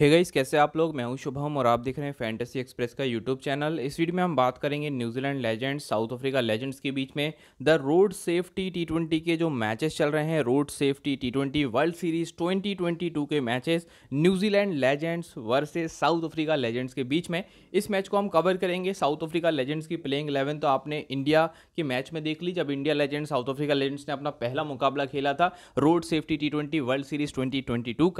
hey guys कैसे आप लोग मैं हूं शुभम और आप देख रहे हैं फैंटेसी एक्सप्रेस का यूट्यूब चैनल इस वीडियो में हम बात करेंगे New Zealand legends South Africa legends के बीच में the road safety T twenty के जो मैचेस चल रहे हैं road safety T twenty world series 2022 के matches New Zealand legends versus South Africa legends के बीच में इस मैच को हम कवर करेंगे साउथ अफ्रीका लेजेंड्स की प्लेइंग इलेवन तो आपने इंडिया के मैच में देख ली जब India legends South Africa legends ने अपना पहला मुकाबला खेला था road safety T world series twenty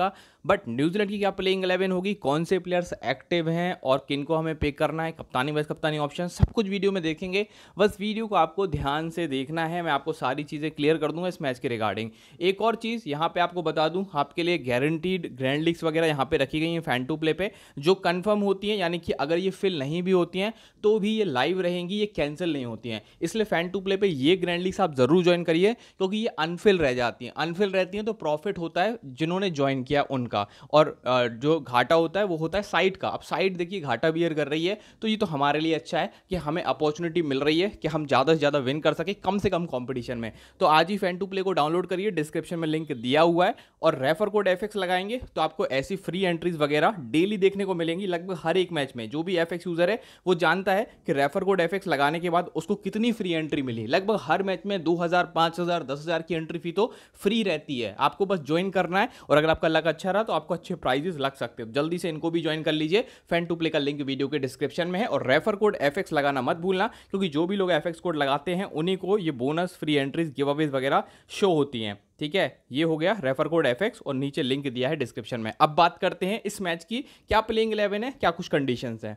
का बट न्यूजीलैंड की क्या प्लेइंग स्टार्टिंग इलेवन होगी कौन से प्लेयर्स एक्टिव हैं और किन को हमें पिक करना है कप्तानी वाइस कप्तानी ऑप्शन सब कुछ वीडियो में देखेंगे बस वीडियो को आपको ध्यान से देखना है मैं आपको सारी चीज़ें क्लियर कर दूंगा इस मैच के रिगार्डिंग एक और चीज़ यहाँ पर आपको बता दूँ आपके लिए गारंटीड ग्रैंड लीग्स वगैरह यहाँ पर रखी गई हैं फैन टू प्ले पर जो कन्फर्म होती हैं यानी कि अगर ये फिल नहीं भी होती हैं तो भी ये लाइव रहेंगी ये कैंसिल नहीं होती हैं इसलिए फैन टू प्ले पर ये ग्रैंड लीग्स आप ज़रूर ज्वाइन करिए क्योंकि ये अनफिल रह जाती हैं अनफिल रहती हैं तो प्रॉफिट होता है जिन्होंने ज्वाइन किया उनका और जो घाटा होता है वो होता है साइट का अब साइट देखिए घाटा बियर कर रही है तो ये तो हमारे लिए अच्छा है कि हमें अपॉर्चुनिटी मिल रही है कि हम ज़्यादा से ज़्यादा विन कर सकें कम से कम कॉम्पिटिशन में तो आज ही फैन टू प्ले को डाउनलोड करिए डिस्क्रिप्शन में लिंक दिया हुआ है और रेफर कोड एफ लगाएंगे तो आपको ऐसी फ्री एंट्रीज वगैरह डेली देखने को मिलेंगी लगभग हर एक मैच में जो भी एफ यूज़र है वो जानता है कि रेफर कोड एफ लगाने के बाद उसको कितनी फ्री एंट्री मिली लगभग हर मैच में दो हज़ार पांच हज़ार दस हज़ार की एंट्री फी तो फ्री रहती है आपको बस ज्वाइन करना है और अगर आपका लक अच्छा रहा तो आपको अच्छे प्राइजेस लग सकते सकते हो जल्दी से इनको भी ज्वाइन कर लीजिए फैन टू प्ले का लिंक वीडियो के डिस्क्रिप्शन में है और रेफर कोड एफ लगाना मत भूलना क्योंकि जो भी लोग एफ कोड लगाते हैं उन्हीं को ये bonus free entries giveaways वगैरह शो होती हैं ठीक है ये हो गया रेफर कोड एफ और नीचे लिंक दिया है डिस्क्रिप्शन में अब बात करते हैं इस मैच की क्या प्लेइंग इलेवन है क्या कुछ कंडीशंस हैं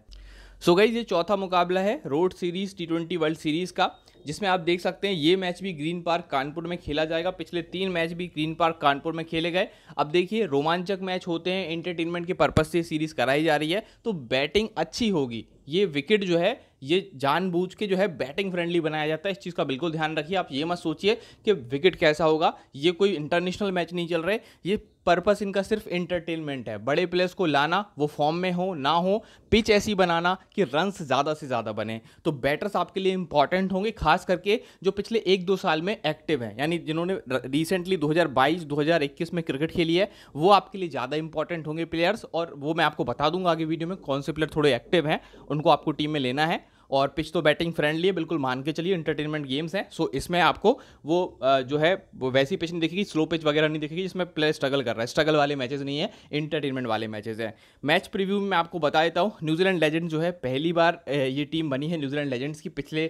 सो गई ये चौथा मुकाबला है road series T twenty world series का जिसमें आप देख सकते हैं ये मैच भी ग्रीन पार्क कानपुर में खेला जाएगा पिछले तीन मैच भी ग्रीन पार्क कानपुर में खेले गए अब देखिए रोमांचक मैच होते हैं एंटरटेनमेंट के पर्पज़ से सीरीज़ कराई जा रही है तो बैटिंग अच्छी होगी ये विकेट जो है ये जानबूझ के जो है बैटिंग फ्रेंडली बनाया जाता है इस चीज़ का बिल्कुल ध्यान रखिए आप ये मत सोचिए कि विकेट कैसा होगा ये कोई इंटरनेशनल मैच नहीं चल रहे ये पर्पस इनका सिर्फ एंटरटेनमेंट है बड़े प्लेयर्स को लाना वो फॉर्म में हो ना हो पिच ऐसी बनाना कि रन्स ज़्यादा से ज़्यादा बने तो बैटर्स आपके लिए इंपॉर्टेंट होंगे खास करके जो पिछले एक दो साल में एक्टिव हैं यानी जिन्होंने रिसेंटली 2022 2021 में क्रिकेट खेली है वो आपके लिए ज़्यादा इंपॉर्टेंट होंगे प्लेयर्स और वो मैं आपको बता दूंगा आगे वीडियो में कौन से प्लेयर थोड़े एक्टिव हैं उनको आपको टीम में लेना है और पिच तो बैटिंग फ्रेंडली है बिल्कुल मान के चलिए इंटरटेनमेंट गेम्स हैं सो इसमें आपको वो जो है वैसी पिच नहीं दिखेगी स्लो पिच वगैरह नहीं दिखेगी जिसमें प्लेयर स्ट्रगल कर रहा है स्ट्रगल वाले मैचेस नहीं है इंटरटेनमेंट वाले मैचेस हैं मैच प्रीव्यू में आपको बता देता हूँ न्यूजीलैंड लेजेंड जो है पहली बार ये टीम बनी है न्यूजीलैंड लेजेंड्स की पिछले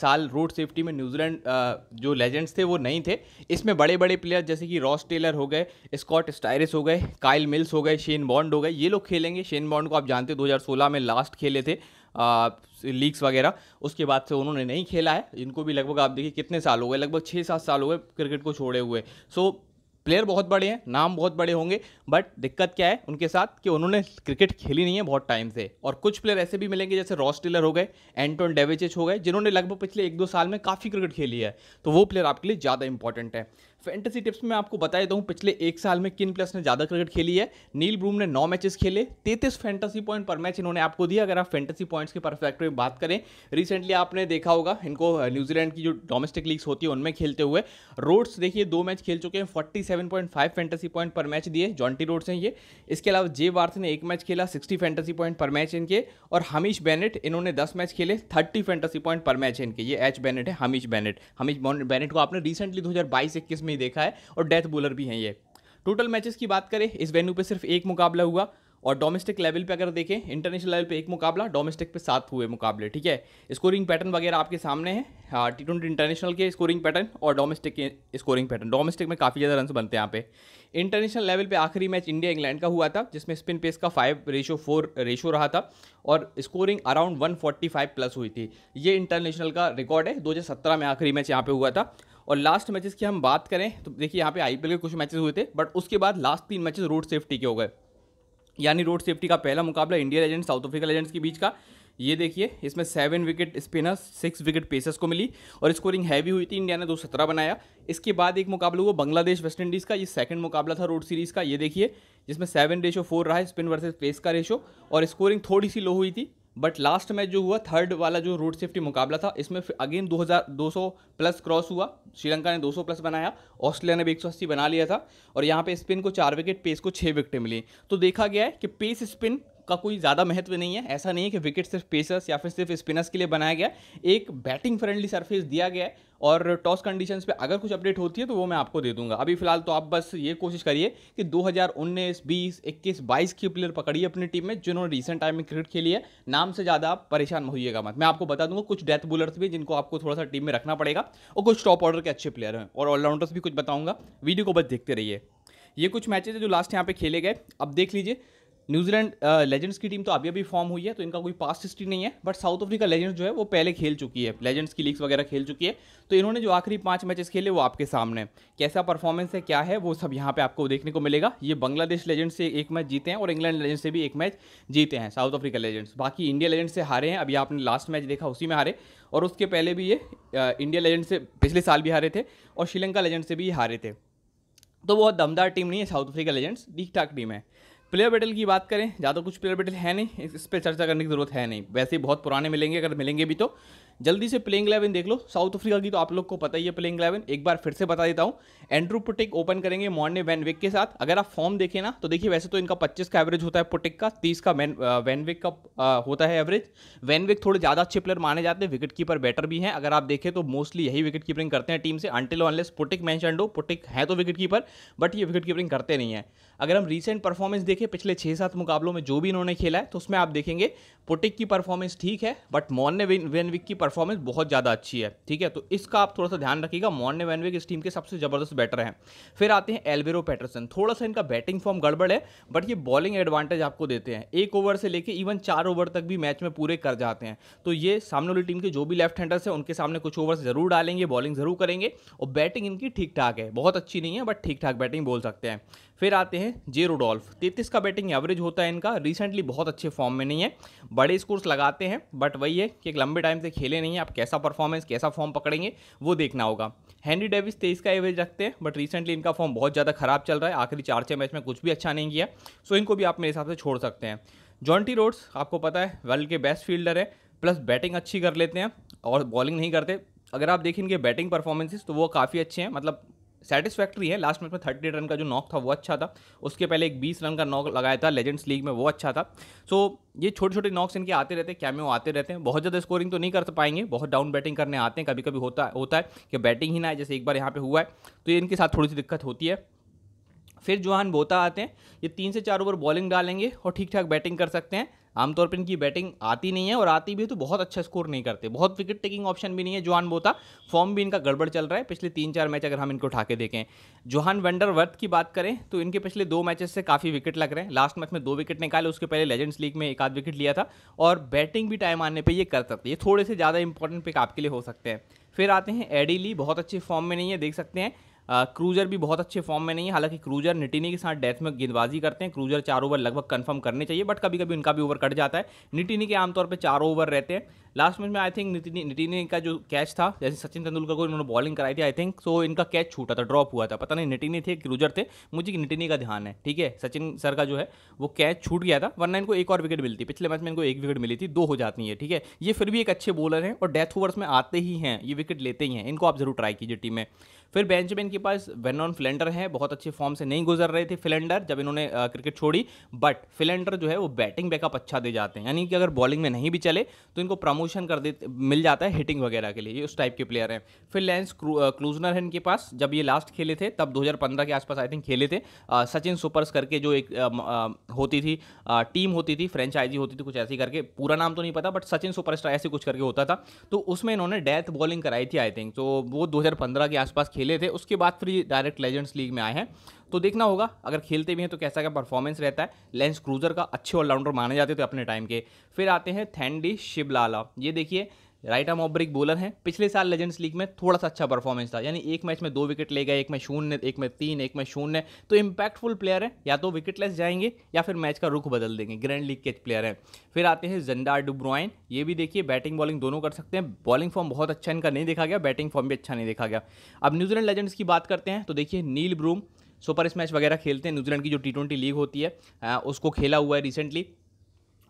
साल रोड सेफ्टी में न्यूजीलैंड जो लेजेंड्स थे वो नहीं थे इसमें बड़े बड़े प्लेयर जैसे कि रॉस टेलर हो गए स्कॉट स्टायरिस हो गए काइल मिल्स हो गए शेन बॉन्ड हो गए ये लोग खेलेंगे शेन बॉन्ड को आप जानते हो 2016 में लास्ट खेले थे लीग्स वगैरह उसके बाद से उन्होंने नहीं खेला है इनको भी लगभग आप देखिए कितने साल हो गए लगभग छः सात साल हो गए क्रिकेट को छोड़े हुए सो so, प्लेयर बहुत बड़े हैं नाम बहुत बड़े होंगे बट दिक्कत क्या है उनके साथ कि उन्होंने क्रिकेट खेली नहीं है बहुत टाइम से और कुछ प्लेयर ऐसे भी मिलेंगे जैसे रॉस टेलर हो गए एंटोन डेविचिच हो गए जिन्होंने लगभग पिछले एक दो साल में काफ़ी क्रिकेट खेली है तो वो प्लेयर आपके लिए ज़्यादा इंपॉर्टेंट है फैंटेसी टिप्स में आपको बता देता हूँ पिछले एक साल में किन प्लस ने ज़्यादा क्रिकेट खेली है नील ब्रूम ने नौ मैचेस खेले तैतीस फैंटेसी पॉइंट पर मैच इन्होंने आपको दिया अगर आप फैंटेसी पॉइंट्स के परफेक्ट में बात करें रिसेंटली आपने देखा होगा इनको न्यूजीलैंड uh, की जो डोमेस्टिक लीग्स होती है उनमें खेलते हुए रोड्स देखिए दो मैच खेल चुके हैं forty seven point five fantasy point पर मैच दिए जॉन्टी रोड्स हैं ये इसके अलावा जे वार्थ ने एक मैच खेला सिक्सटी फैंटेसी पॉइंट पर मैच इनके और हमीश बैनेट इन्होंने दस मैच खेले थर्टी फैंटेसी पॉइंट पर मैच इनके ये एच बैनेट है हमीश बैनेट हमीश बैनेट को आपने रिसेंटली दो हज़ार बाईस इक्कीस में ही देखा है और डेथ बॉलर भी हैं ये टोटल मैचेस की बात करें इस वेन्यू पे सिर्फ एक मुकाबला हुआ और डोमेस्टिक लेवल पे अगर देखें इंटरनेशनल लेवल पे एक मुकाबला डोमेस्टिक पे सात हुए मुकाबले ठीक है स्कोरिंग पैटर्न वगैरह आपके सामने है टी ट्वेंटी इंटरनेशनल के स्कोरिंग पैटर्न और डोमेस्टिक के स्कोरिंग पैटर्न डोमेस्टिक में काफ़ी ज़्यादा रन बनते हैं यहाँ पे इंटरनेशनल लेवल पे आखिरी मैच इंडिया इंग्लैंड का हुआ था जिसमें स्पिन पेस का फाइव रेशो फोर रेशो रहा था और स्कोरिंग अराउंड वन प्लस हुई थी ये इंटरनेशनल का रिकॉर्ड है दो में आखिरी मैच यहाँ पर हुआ था और लास्ट मैचेस की हम बात करें तो देखिए यहाँ पे आईपीएल के कुछ मैचेस हुए थे बट उसके बाद लास्ट तीन मैचेस रूट सेफ्टी के हो गए यानी रोड सेफ्टी का पहला मुकाबला India against South Africa agents के बीच का ये देखिए इसमें seven wicket spinners six wicket pacers को मिली और स्कोरिंग हैवी हुई थी इंडिया ने दो सत्रह बनाया इसके बाद एक मुकाबला हुआ बांग्लादेश वेस्ट इंडीज़ का ये सेकंड मुकाबला था रोड सीरीज़ का ये देखिए जिसमें सेवन रेशो फोर रहा है स्पिन वर्सेस पेस का रेशो और स्कोरिंग थोड़ी सी लो हुई थी बट लास्ट मैच जो हुआ थर्ड वाला जो रूट सेफ्टी मुकाबला था इसमें अगेन 2000 200 प्लस क्रॉस हुआ श्रीलंका ने 200 प्लस बनाया ऑस्ट्रेलिया ने भी 180 बना लिया था और यहाँ पे स्पिन को चार विकेट पेस को छः विकेटें मिली तो देखा गया है कि पेस स्पिन का कोई ज़्यादा महत्व नहीं है ऐसा नहीं है कि विकेट सिर्फ पेसर्स या फिर सिर्फ स्पिनर्स के लिए बनाया गया एक बैटिंग फ्रेंडली सरफेस दिया गया है और टॉस कंडीशन पर अगर कुछ अपडेट होती है तो वो मैं आपको दे दूंगा अभी फिलहाल तो आप बस ये कोशिश करिए कि दो हज़ार उन्नीस बीस इक्कीस बाईस की प्लेयर पकड़िए अपनी टीम में जिन्होंने रिसेंट टाइम में क्रिकेट खेली है नाम से ज़्यादा आप परेशान होइएगा मत मैं आपको बता दूंगा कुछ डेथ बोलर्स भी जिनको आपको थोड़ा सा टीम में रखना पड़ेगा और कुछ टॉप ऑर्डर के अच्छे प्लेयर हैं और ऑलराउंडर्स भी कुछ बताऊँगा वीडियो को बस देखते रहिए ये कुछ मैचेज है जो लास्ट यहाँ पे खेले गए अब देख लीजिए न्यूजीलैंड लेजेंड्स की टीम तो अभी अभी फॉर्म हुई है तो इनका कोई पास्ट हिस्ट्री नहीं है बट साउथ अफ्रीका लेजेंड्स जो है वो पहले खेल चुकी है लेजेंड्स की लीग्स वगैरह खेल चुकी है तो इन्होंने जो आखिरी पांच मैचेस खेले वो आपके सामने कैसा परफॉर्मेंस है क्या है वो सब यहाँ पे आपको देखने को मिलेगा ये बांग्लादेश लेजेंड्स से एक मैच जीते हैं और इंग्लैंड लेजेंड से भी एक मैच जीते हैं साउथ अफ्रीका लेजेंड्स बाकी इंडिया लेजेंड से हारे हैं अभी आपने लास्ट मैच देखा उसी में हारे और उसके पहले भी ये इंडिया लेजेंड से पिछले साल भी हारे थे और श्रीलंका लेजेंड से भी हारे थे तो बहुत दमदार टीम नहीं है साउथ अफ्रीका लेजेंड्स ठीक ठाक टीम है प्लेयर बैटल की बात करें ज़्यादा कुछ प्लेयर बैटल है नहीं इस पर चर्चा करने की ज़रूरत है नहीं वैसे ही बहुत पुराने मिलेंगे अगर मिलेंगे भी तो जल्दी से प्लेइंग इलेवन देख लो साउथ अफ्रीका की तो आप लोग को पता ही है प्लेइंग इलेवन एक बार फिर से बता देता हूँ एंड्रू पुटिक ओपन करेंगे मॉर्ने वैनविक के साथ अगर आप फॉर्म देखें ना तो देखिए वैसे तो इनका 25 का एवरेज होता है पुटिक का 30 का वैनविक का आ, होता है एवरेज वैनविक थोड़े ज़्यादा अच्छे प्लेयर माने जाते हैं विकेट कीपर बेटर भी हैं अगर आप देखें तो मोस्टली यही विकेट कीपिंग करते हैं टीम से अंटिल ऑनलेस पुटिक मैंशन डो पुटिक है तो विकेट कीपर बट ये विकेट कीपिंग करते नहीं है अगर हम रिसेंट परफॉर्मेंस देखें पिछले छः सात मुकाबलों में जो भी इन्होंने खेला है तो उसमें आप देखेंगे पुटिक की परफॉर्मेंस ठीक है बट मॉर्ने वेनविक की परफॉर्मेंस बहुत ज़्यादा अच्छी है ठीक है तो इसका आप थोड़ा सा ध्यान रखिएगा मॉर्ने वेनविक इस टीम के सबसे ज़बरदस्त बैटर हैं फिर आते हैं एलवेरो पैटरसन थोड़ा सा इनका बैटिंग फॉर्म गड़बड़ है बट ये बॉलिंग एडवांटेज आपको देते हैं एक ओवर से लेकर इवन चार ओवर तक भी मैच में पूरे कर जाते हैं तो ये सामने वाली टीम के जो भी लेफ्ट हैंडर्स हैं उनके सामने कुछ ओवर जरूर डालेंगे बॉलिंग जरूर करेंगे और बैटिंग इनकी ठीक ठाक है बहुत अच्छी नहीं है बट ठीक ठाक बैटिंग बोल सकते हैं फिर आते हैं जे रोडोल्फ तैतीस का बैटिंग एवरेज होता है इनका रिसेंटली बहुत अच्छे फॉर्म में नहीं है बड़े स्कोर्स लगाते हैं बट वही है कि एक लंबे टाइम से खेले नहीं है आप कैसा परफॉर्मेंस कैसा फॉर्म पकड़ेंगे वो देखना होगा हैंनी डेविस तेईस का एवरेज रखते हैं बट रिसेंटली इनका फॉर्म बहुत ज़्यादा खराब चल रहा है आखिरी चार छः मैच में कुछ भी अच्छा नहीं किया सो इनको भी आप मेरे हिसाब से छोड़ सकते हैं जॉन्टी रोड्स आपको पता है वर्ल्ड के बेस्ट फील्डर है प्लस बैटिंग अच्छी कर लेते हैं और बॉलिंग नहीं करते अगर आप देखें इनके बैटिंग परफॉर्मेंसेस तो वो काफ़ी अच्छे हैं मतलब सेटिस्फैक्ट्री है लास्ट मैच में थर्टी रन का जो नॉक था वो अच्छा था उसके पहले एक बीस रन का नॉक लगाया था लेजेंड्स लीग में वो अच्छा था सो ये छोटे छोटे नॉक्स इनके आते रहते हैं कैम्यो आते रहते हैं बहुत ज़्यादा स्कोरिंग तो नहीं कर पाएंगे बहुत डाउन बैटिंग करने आते हैं कभी कभी होता होता है कि बैटिंग ही ना आए जैसे एक बार यहाँ पर हुआ है तो ये इनके साथ थोड़ी सी दिक्कत होती है फिर जोहान बोता आते हैं ये तीन से चार ओवर बॉलिंग डालेंगे और ठीक ठाक बैटिंग कर सकते हैं आमतौर पर इनकी बैटिंग आती नहीं है और आती भी है तो बहुत अच्छा स्कोर नहीं करते बहुत विकेट टेकिंग ऑप्शन भी नहीं है जोहान बोता फॉर्म भी इनका गड़बड़ चल रहा है पिछले तीन चार मैच अगर हम इनको उठा के देखें जोहान वर्थ की बात करें तो इनके पिछले दो मैचेस से काफ़ी विकेट लग रहे हैं लास्ट मैच में दो विकेट निकाले उसके पहले लेजेंड्स लीग में एक आध विकेट लिया था और बैटिंग भी टाइम आने पर ये कर सकती है थोड़े से ज़्यादा इंपॉर्टेंट पिक आपके लिए हो सकते हैं फिर आते हैं एडी ली बहुत अच्छे फॉर्म में नहीं है देख सकते हैं क्रूजर भी बहुत अच्छे फॉर्म में नहीं है हालांकि क्रूजर निटिनी के साथ डेथ में गेंदबाजी करते हैं क्रूजर चार ओवर लगभग कंफर्म करने चाहिए बट कभी कभी उनका भी ओवर कट जाता है निटिनी के आमतौर पर चार ओवर रहते हैं लास्ट मैच में आई थिंक निटिनी निटिनी का जो कैच था जैसे सचिन तेंदुलकर को इन्होंने बॉलिंग कराई थी आई थिंक सो इनका कैच छूटा था ड्रॉप हुआ था पता नहीं निटिनी थे क्रूजर थे मुझे निटिनी का ध्यान है ठीक है सचिन सर का जो है वो कैच छूट गया था वरना इनको एक और विकेट मिलती पिछले मैच में इनको एक विकेट मिली थी दो हो जाती है ठीक है ये फिर भी एक अच्छे बॉलर हैं और डेथ ओवर्स में आते ही हैं ये विकेट लेते ही हैं इनको आप जरूर ट्राई कीजिए टीम में फिर बेंच में के पास वेनॉन फिलेंडर हैं बहुत अच्छे फॉर्म से नहीं गुजर रहे थे फिलेंडर जब इन्होंने क्रिकेट छोड़ी बट फिलेंडर जो है वो बैटिंग बैकअप अच्छा दे जाते हैं यानी कि अगर बॉलिंग में नहीं भी चले तो इनको प्रमोशन कर दे मिल जाता है हिटिंग वगैरह के लिए ये उस टाइप के प्लेयर हैं फिर लैंस क्लूजनर है इनके पास जब ये लास्ट खेले थे तब दो के आसपास आई थिंक खेले थे सचिन सुपर्स करके जो एक होती थी टीम होती थी फ्रेंचाइजी होती थी कुछ ऐसी करके पूरा नाम तो नहीं पता बट सचिन सुपरस्टार ऐसे कुछ करके होता था तो उसमें इन्होंने डेथ बॉलिंग कराई थी आई थिंक तो वो 2015 के आसपास खेले थे उसके बाद बाद फिर डायरेक्ट लेजेंड्स लीग में आए हैं तो देखना होगा अगर खेलते भी हैं तो कैसा क्या परफॉर्मेंस रहता है लेंस क्रूजर का अच्छे ऑलराउंडर माने जाते थे अपने टाइम के फिर आते हैं थैंडी शिबलाला ये देखिए right arm off break bowler हैं पिछले साल लेजेंड्स लीग में थोड़ा सा अच्छा परफॉर्मेंस था यानी एक मैच में दो विकेट ले गए एक में शून्य एक में तीन एक में शून्य तो इम्पैक्टफुल प्लेयर है या तो विकेटलेस जाएंगे या फिर मैच का रुख बदल देंगे ग्रैंड लीग के प्लेयर हैं फिर आते हैं जंडा डुब्रॉइन ये भी देखिए बैटिंग बॉलिंग दोनों कर सकते हैं बॉलिंग फॉर्म बहुत अच्छा इनका नहीं देखा गया बैटिंग फॉर्म भी अच्छा नहीं देखा गया अब न्यूजीलैंड लेजेंड्स की बात करते हैं तो देखिए नील ब्रूम सुपर स्मैच वगैरह खेलते हैं न्यूजीलैंड की जो टी ट्वेंटी लीग होती है उसको खेला हुआ है रिसेंटली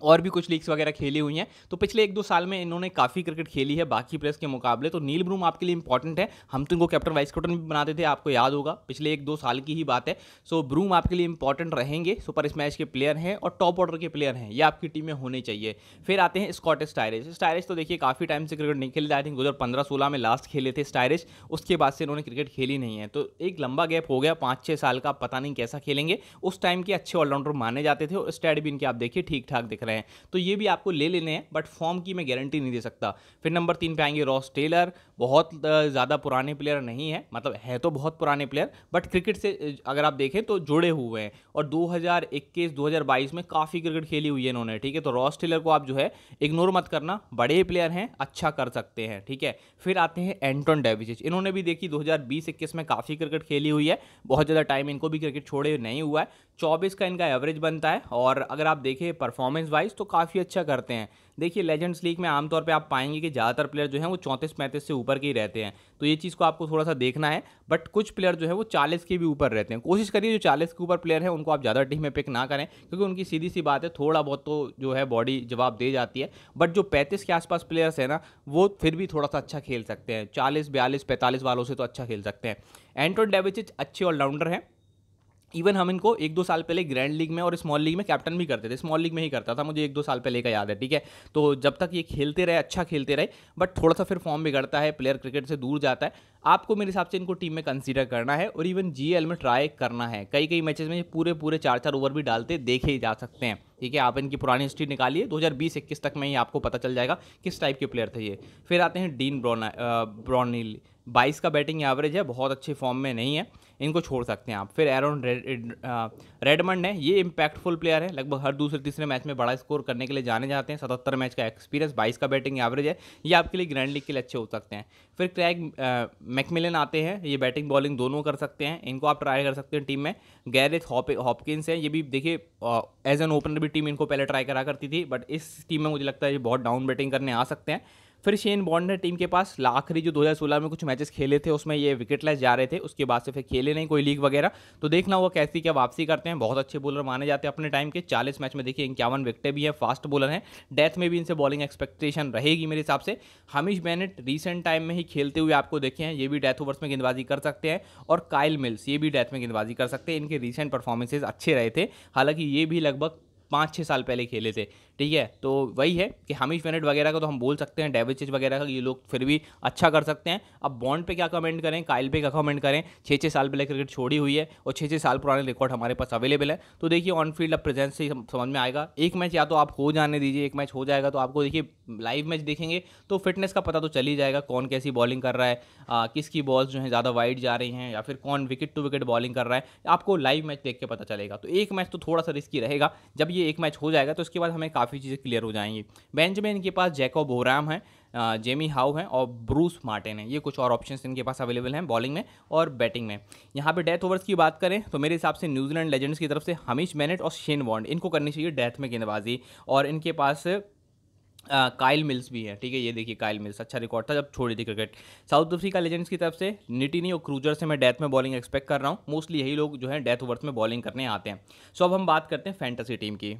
और भी कुछ लीग्स वगैरह खेली हुई हैं तो पिछले एक दो साल में इन्होंने काफ़ी क्रिकेट खेली है बाकी प्लेयर्स के मुकाबले तो नील ब्रूम आपके लिए इंपॉर्टेंट है हम तो इनको कैप्टन वाइस कैप्टन भी बनाते थे आपको याद होगा पिछले एक दो साल की ही बात है सो ब्रूम आपके लिए इंपॉर्टेंट रहेंगे सुपर स्मैश के प्लेयर हैं और टॉप ऑर्डर के प्लेयर हैं ये आपकी टीम में होने चाहिए फिर आते हैं स्कॉटिश स्टायरिश स्टायरिश तो देखिए काफ़ी टाइम से क्रिकेट नहीं खेले आई थिंक दो हज़ार पंद्रह में लास्ट खेले थे स्टायरिश उसके बाद से इन्होंने क्रिकेट खेली नहीं है तो एक लंबा गैप हो गया पाँच छः साल का पता नहीं कैसा खेलेंगे उस टाइम के अच्छे ऑलराउंडर माने जाते थे और स्टैड भी इनके आप देखिए ठीक ठाक दिख रहे हैं तो ये भी आपको ले लेने हैं बट फॉर्म की मैं गारंटी नहीं दे सकता फिर नंबर तीन पे आएंगे रॉस टेलर बहुत ज़्यादा पुराने प्लेयर नहीं है मतलब है तो बहुत पुराने प्लेयर बट क्रिकेट से अगर आप देखें तो जुड़े हुए हैं और 2021 2022 में काफ़ी क्रिकेट खेली हुई है इन्होंने ठीक है तो रॉस टेलर को आप जो है इग्नोर मत करना बड़े प्लेयर हैं अच्छा कर सकते हैं ठीक है फिर आते हैं एंटोन डेविचिच इन्होंने भी देखी दो हज़ार में काफ़ी क्रिकेट खेली हुई है बहुत ज़्यादा टाइम इनको भी क्रिकेट छोड़े नहीं हुआ है 24 का इनका एवरेज बनता है और अगर आप देखें परफॉर्मेंस वाइज तो काफ़ी अच्छा करते हैं देखिए लेजेंड्स लीग में आमतौर पे आप पाएंगे कि ज़्यादातर प्लेयर जो हैं वो चौंतीस पैंतीस से ऊपर के ही रहते हैं तो ये चीज़ को आपको थोड़ा सा देखना है बट कुछ प्लेयर जो है वो चालीस के भी ऊपर रहते हैं कोशिश करिए जो चालीस के ऊपर प्लेयर है उनको आप ज़्यादा टीम में पिक ना करें क्योंकि उनकी सीधी सी बात है थोड़ा बहुत तो जो है बॉडी जवाब दे जाती है बट जो पैंतीस के आसपास प्लेयर्स हैं ना वो फिर भी थोड़ा सा अच्छा खेल सकते हैं चालीस बयालीस पैंतालीस वालों से तो अच्छा खेल सकते हैं एंटोन डेविचिच अच्छे ऑलराउंडर हैं इवन हम इनको एक दो साल पहले ग्रैंड लीग में और स्मॉल लीग में कैप्टन भी करते थे स्मॉल लीग में ही करता था मुझे एक दो साल पहले का याद है ठीक है तो जब तक ये खेलते रहे अच्छा खेलते रहे बट थोड़ा सा फिर फॉर्म बिगड़ता है प्लेयर क्रिकेट से दूर जाता है आपको मेरे हिसाब से इनको टीम में कंसिडर करना है और इवन जी में ट्राई करना है कई कई मैचेज में पूरे पूरे चार चार ओवर भी डालते देखे ही जा सकते हैं ठीक है आप इनकी पुरानी हिस्ट्री निकालिए दो हज़ार तक में ही आपको पता चल जाएगा किस टाइप के प्लेयर थे ये फिर आते हैं डीन ब्रॉना ब्रॉनिल बाईस का बैटिंग एवरेज है बहुत अच्छे फॉर्म में नहीं है इनको छोड़ सकते हैं आप फिर एरोन रेडमंड है ये इम्पैक्टफुल प्लेयर है लगभग हर दूसरे तीसरे मैच में बड़ा स्कोर करने के लिए जाने जाते हैं सतहत्तर मैच का एक्सपीरियंस बाईस का बैटिंग एवरेज है ये आपके लिए ग्रैंड लीग के लिए अच्छे हो सकते हैं फिर क्रैग मैकमिलन आते हैं ये बैटिंग बॉलिंग दोनों कर सकते हैं इनको आप ट्राई कर सकते हैं टीम में गैरिथ हॉपकिंस है ये भी देखिए एज एन ओपनर भी टीम इनको पहले ट्राई करा करती थी बट इस टीम में मुझे लगता है ये बहुत डाउन बैटिंग करने आ सकते हैं फिर शेन बॉन्ड ने टीम के पास आखिरी जो 2016 में कुछ मैचेस खेले थे उसमें ये विकेट लेस जा रहे थे उसके बाद से फिर खेले नहीं कोई लीग वगैरह तो देखना वो कैसी क्या वापसी करते हैं बहुत अच्छे बॉलर माने जाते हैं अपने टाइम के चालीस मैच में देखिए इक्यावन विकटें भी हैं फास्ट बॉलर हैं डेथ में भी इनसे बॉलिंग एक्सपेक्टेशन रहेगी मेरे हिसाब से हमीश बैनेट रिसेंट टाइम में ही खेलते हुए आपको देखे हैं ये भी डेथ ओवर्स में गेंदबाजी कर सकते हैं और काइल मिल्स ये भी डेथ में गेंदबाजी कर सकते हैं इनके रिसेंट परफॉर्मेंसेज अच्छे रहे थे हालांकि ये भी लगभग पाँच छः साल पहले खेले थे ठीक है तो वही है कि हमीश वेनेट वगैरह का तो हम बोल सकते हैं डेविचिज वगैरह का ये लोग फिर भी अच्छा कर सकते हैं अब बॉन्ड पे क्या कमेंट करें काइल पे क्या कमेंट करें छः छः साल पहले क्रिकेट छोड़ी हुई है और छः छः साल पुराने रिकॉर्ड हमारे पास अवेलेबल है तो देखिए ऑन फील्ड अब प्रेजेंस से समझ में आएगा एक मैच या तो आप हो जाने दीजिए एक मैच हो जाएगा तो आपको देखिए लाइव मैच देखेंगे तो फिटनेस का पता तो चल ही जाएगा कौन कैसी बॉलिंग कर रहा है किसकी बॉल्स जो है ज़्यादा वाइड जा रही हैं या फिर कौन विकेट टू विकेट बॉलिंग कर रहा है आपको लाइव मैच देख के पता चलेगा तो एक मैच तो थोड़ा सा रिस्की रहेगा जब ये एक मैच हो जाएगा तो उसके बाद हमें काफ़ी चीज़ें क्लियर हो जाएंगी बेंच में इनके पास जैकॉब ओराम है जेमी हाउ हैं और ब्रूस मार्टिन हैं ये कुछ और ऑप्शन इनके पास अवेलेबल हैं बॉलिंग में और बैटिंग में यहाँ पे डेथ ओवर्स की बात करें तो मेरे हिसाब से न्यूजीलैंड लेजेंड्स की तरफ से हमीश मैनेट और शेन वॉन्ड इनको करनी चाहिए डेथ में गेंदबाजी और इनके पास काइल मिल्स भी है ठीक है ये देखिए काइल मिल्स अच्छा रिकॉर्ड था जब छोड़ी थी क्रिकेट साउथ अफ्रीका लेजेंड्स की तरफ से निटिनी और क्रूजर से मैं डेथ में बॉलिंग एक्सपेक्ट कर रहा हूँ मोस्टली यही लोग जो है डेथ ओवर्स में बॉलिंग करने आते हैं सो अब हम बात करते हैं फैंटेसी टीम की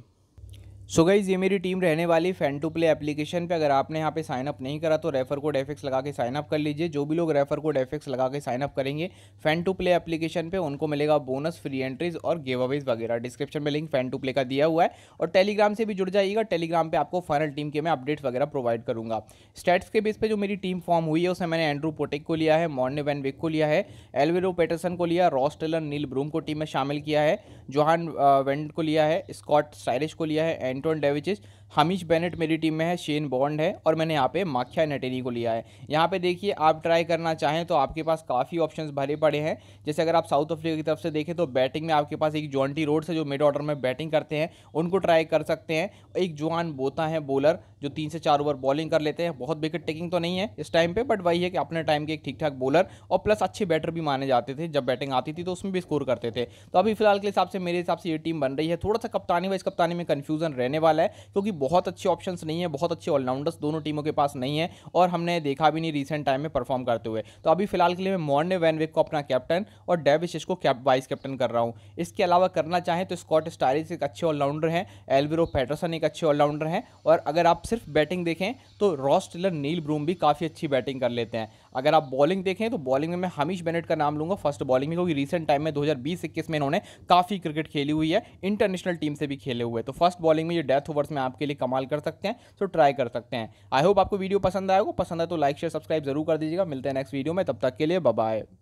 सो so गाइज़ ये मेरी टीम रहने वाली फैन टू प्ले एप्लीकेशन पे अगर आपने यहाँ पे साइन अप नहीं करा तो रेफर कोड एफ लगा के साइन अप कर लीजिए जो भी लोग रेफर कोड एफ लगा के साइन अप करेंगे फैन टू प्ले एप्लीकेशन पे उनको मिलेगा बोनस फ्री एंट्रीज और गेव अवेज वगैरह डिस्क्रिप्शन में लिंक फैन टू प्ले का दिया हुआ है और टेलीग्राम से भी जुड़ जाइएगा टेलीग्राम पर आपको फाइनल टीम के मैं अपडेट्स वगैरह प्रोवाइड करूँगा स्टेट्स के बेस पर जो मेरी टीम फॉर्म हुई है उसमें मैंने एंड्रू पोटेक को लिया है मॉर्ने वैन विक को लिया है एलविरो पेटरसन को लिया रॉस टेलर नील ब्रूम को टीम में शामिल किया है जोहान वेंड को लिया है स्कॉट स्टाइरिश को लिया है एंटोन डेविचिस हमीश बेनेट मेरी टीम में है शेन बॉन्ड है और मैंने यहाँ पे माख्या नटेरी को लिया है यहाँ पे देखिए आप ट्राई करना चाहें तो आपके पास काफ़ी ऑप्शंस भरे पड़े हैं जैसे अगर आप साउथ अफ्रीका की तरफ से देखें तो बैटिंग में आपके पास एक जॉन्टी रोड्स है जो मिड ऑर्डर में बैटिंग करते हैं उनको ट्राई कर सकते हैं एक जुआन बोता है बॉलर जो तीन से चार ओवर बॉलिंग कर लेते हैं बहुत विकेट टेकिंग तो नहीं है इस टाइम पर बट वही है कि अपने टाइम के एक ठीक ठाक बॉलर और प्लस अच्छे बैटर भी माने जाते थे जब बैटिंग आती थी तो उसमें भी स्कोर करते थे तो अभी फिलहाल के हिसाब से मेरे हिसाब से ये टीम बन रही है थोड़ा सा कप्तानी वाइज कप्तानी में कन्फ्यूजन रहने वाला है क्योंकि बहुत अच्छे ऑप्शंस नहीं है बहुत अच्छे ऑलराउंडर्स दोनों टीमों के पास नहीं है और हमने देखा भी नहीं रिसेंट टाइम में परफॉर्म करते हुए तो अभी फिलहाल के लिए मैं मॉर्ने वैनविक को अपना कैप्टन और डेविस इसको वाइस कैप्टन कर रहा हूँ इसके अलावा करना चाहें तो स्कॉट स्टारिस एक अच्छे ऑलराउंडर हैं एलविरो पैटरसन एक अच्छे ऑलराउंडर हैं और अगर आप सिर्फ बैटिंग देखें तो रॉस टेलर नील ब्रूम भी काफ़ी अच्छी बैटिंग कर लेते हैं अगर आप बॉलिंग देखें तो बॉलिंग में मैं हमीश बेनेट का नाम लूंगा फर्स्ट बॉलिंग में क्योंकि रिसेंट टाइम में दो हज़ार में इन्होंने काफ़ी क्रिकेट खेली हुई है इंटरनेशनल टीम से भी खेले हुए तो फर्स्ट बॉलिंग में ये डेथ ओवर्स में आपके लिए कमाल कर सकते हैं तो ट्राई कर सकते हैं आई होप आपको वीडियो पसंद आएगा पसंद आए तो लाइक शेयर सब्सक्राइब जरूर कर दीजिएगा मिलते हैं नेक्स्ट वीडियो में तब तक के लिए बाय